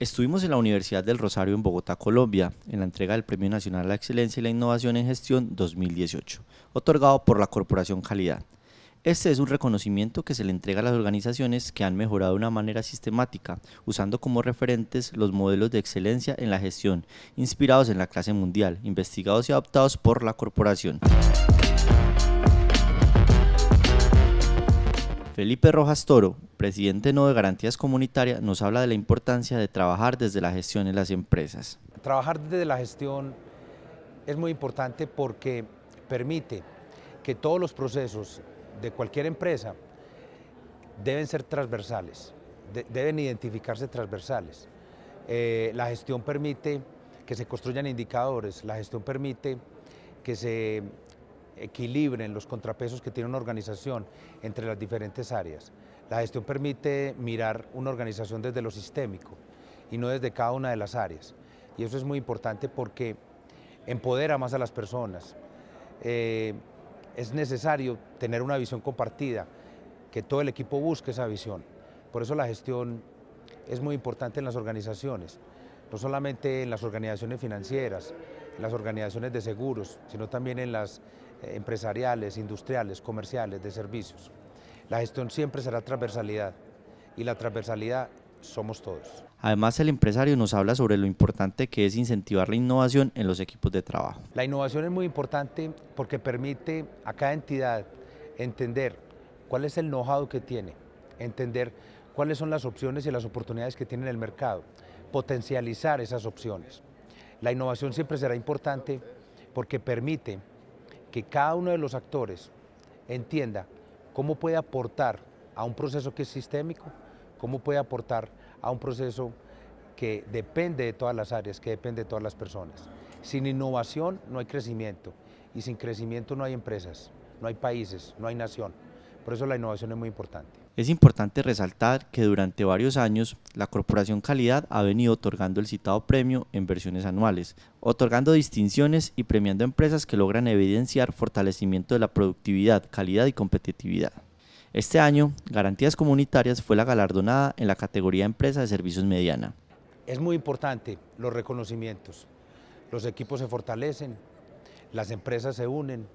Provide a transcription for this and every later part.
Estuvimos en la Universidad del Rosario en Bogotá, Colombia, en la entrega del Premio Nacional a la Excelencia y la Innovación en Gestión 2018, otorgado por la Corporación Calidad. Este es un reconocimiento que se le entrega a las organizaciones que han mejorado de una manera sistemática, usando como referentes los modelos de excelencia en la gestión, inspirados en la clase mundial, investigados y adoptados por la corporación. Felipe Rojas Toro, presidente no de Garantías Comunitarias, nos habla de la importancia de trabajar desde la gestión en las empresas. Trabajar desde la gestión es muy importante porque permite que todos los procesos de cualquier empresa deben ser transversales, deben identificarse transversales. Eh, la gestión permite que se construyan indicadores, la gestión permite que se equilibren los contrapesos que tiene una organización entre las diferentes áreas. La gestión permite mirar una organización desde lo sistémico y no desde cada una de las áreas. Y eso es muy importante porque empodera más a las personas. Eh, es necesario tener una visión compartida, que todo el equipo busque esa visión. Por eso la gestión es muy importante en las organizaciones, no solamente en las organizaciones financieras, las organizaciones de seguros, sino también en las eh, empresariales, industriales, comerciales, de servicios. La gestión siempre será transversalidad y la transversalidad somos todos. Además, el empresario nos habla sobre lo importante que es incentivar la innovación en los equipos de trabajo. La innovación es muy importante porque permite a cada entidad entender cuál es el nojado que tiene, entender cuáles son las opciones y las oportunidades que tiene en el mercado, potencializar esas opciones. La innovación siempre será importante porque permite que cada uno de los actores entienda cómo puede aportar a un proceso que es sistémico, cómo puede aportar a un proceso que depende de todas las áreas, que depende de todas las personas. Sin innovación no hay crecimiento y sin crecimiento no hay empresas, no hay países, no hay nación. Por eso la innovación es muy importante. Es importante resaltar que durante varios años la Corporación Calidad ha venido otorgando el citado premio en versiones anuales, otorgando distinciones y premiando empresas que logran evidenciar fortalecimiento de la productividad, calidad y competitividad. Este año, Garantías Comunitarias fue la galardonada en la categoría Empresa de Servicios Mediana. Es muy importante los reconocimientos. Los equipos se fortalecen, las empresas se unen,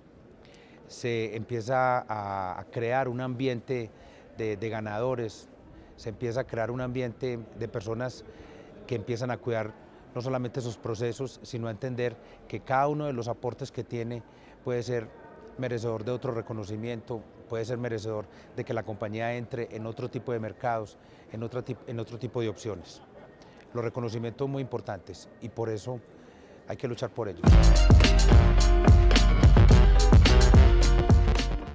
se empieza a crear un ambiente de, ganadores, se empieza a crear un ambiente de personas que empiezan a cuidar no solamente sus procesos, sino a entender que cada uno de los aportes que tiene puede ser merecedor de otro reconocimiento, puede ser merecedor de que la compañía entre en otro tipo de mercados, en otro, en otro tipo de opciones. Los reconocimientos son muy importantes y por eso hay que luchar por ellos.